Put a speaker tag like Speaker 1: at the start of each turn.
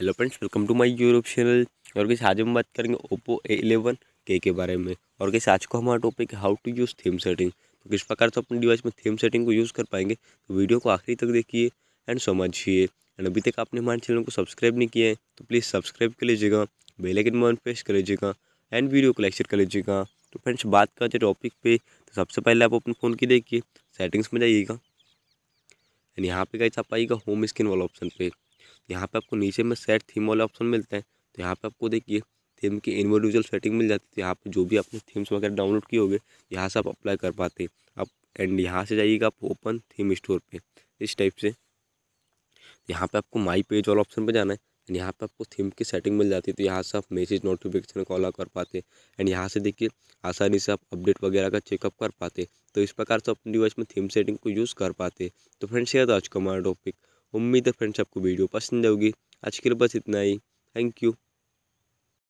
Speaker 1: hello friends welcome to my YouTube channel और कैसे आज हम बात करेंगे ओप्पो ए इलेवन के के बारे में और कैसे आज को हमारा टॉपिक है how to use theme setting तो किस प्रकार से अपने डिवाइस में थीम सेटिंग को यूज़ कर पाएंगे तो वीडियो को आखिरी तक देखिए एंड समझिए एंड अभी तक आपने हमारे चैनल को सब्सक्राइब नहीं किया है तो प्लीज़ सब्सक्राइब कर लीजिएगा बेलाइकन मन प्रेस कर लीजिएगा एंड वीडियो को लाइक शेयर कर लीजिएगा तो फ्रेंड्स बात करते टॉपिक पर तो सबसे पहले आप अपने फ़ोन की देखिए सेटिंग्स में जाइएगा एंड यहाँ पे गाइस आप आइएगा होम स्क्रीन वाला ऑप्शन पे यहाँ पे आपको नीचे में सेट थीम वाला ऑप्शन मिलता है तो यहाँ पे आपको देखिए थीम की इंडिविजुअल सेटिंग मिल जाती है तो यहाँ पर जो भी आपने थीम्स वगैरह डाउनलोड किए होंगे यहाँ से आप अप्लाई कर पाते हैं आप एंड यहाँ से जाइएगा आप ओपन थीम स्टोर पर इस टाइप से यहाँ पर आपको माई पेज वाला ऑप्शन पर जाना है एंड यहाँ पे आपको थीम की सेटिंग मिल जाती है तो यहाँ से आप मैसेज नोटिफिकेशन कॉल कर पाते हैं एंड यहाँ से देखिए आसानी से आप अपडेट वगैरह का चेकअप कर पाते तो इस प्रकार से अपने डिवाइस में थीम सेटिंग को यूज़ कर पाते तो फ्रेंड्स ये था आज का हमारा टॉपिक उम्मीद है फ्रेंड्स आपको वीडियो पसंद आओगी आज के लिए बस इतना ही थैंक यू